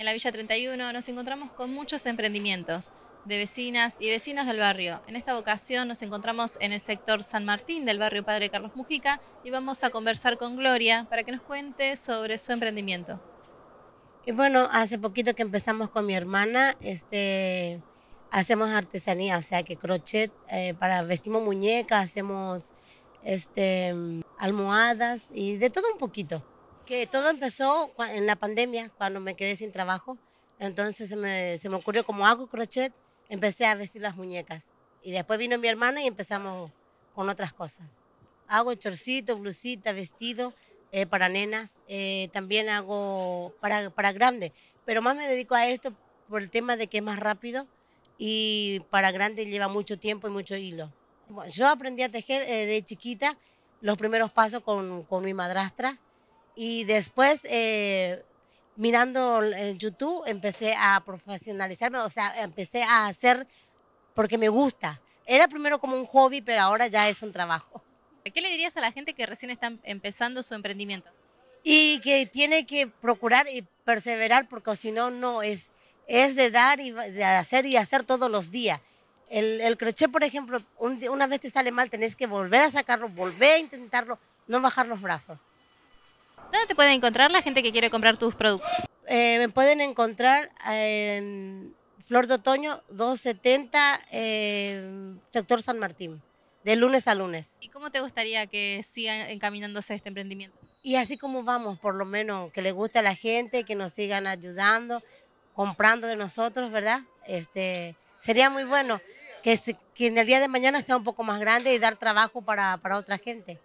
en la Villa 31 nos encontramos con muchos emprendimientos de vecinas y vecinos del barrio. En esta ocasión nos encontramos en el sector San Martín del barrio Padre Carlos Mujica y vamos a conversar con Gloria para que nos cuente sobre su emprendimiento. Y bueno, hace poquito que empezamos con mi hermana, este, hacemos artesanía, o sea que crochet, eh, para vestimos muñecas, hacemos este, almohadas y de todo un poquito que todo empezó en la pandemia, cuando me quedé sin trabajo. Entonces se me, se me ocurrió como hago crochet, empecé a vestir las muñecas. Y después vino mi hermana y empezamos con otras cosas. Hago chorcito, blusita, vestido eh, para nenas. Eh, también hago para, para grandes. Pero más me dedico a esto por el tema de que es más rápido y para grande lleva mucho tiempo y mucho hilo. Bueno, yo aprendí a tejer eh, de chiquita los primeros pasos con, con mi madrastra y después, eh, mirando en YouTube, empecé a profesionalizarme, o sea, empecé a hacer porque me gusta. Era primero como un hobby, pero ahora ya es un trabajo. ¿Qué le dirías a la gente que recién está empezando su emprendimiento? Y que tiene que procurar y perseverar, porque si no, no es, es de dar y de hacer y hacer todos los días. El, el crochet, por ejemplo, una vez te sale mal, tenés que volver a sacarlo, volver a intentarlo, no bajar los brazos. ¿Dónde te puede encontrar la gente que quiere comprar tus productos? Eh, me pueden encontrar en Flor de Otoño 270, eh, sector San Martín, de lunes a lunes. ¿Y cómo te gustaría que siga encaminándose este emprendimiento? Y así como vamos, por lo menos que le guste a la gente, que nos sigan ayudando, comprando de nosotros, ¿verdad? Este, sería muy bueno que, que en el día de mañana sea un poco más grande y dar trabajo para, para otra gente.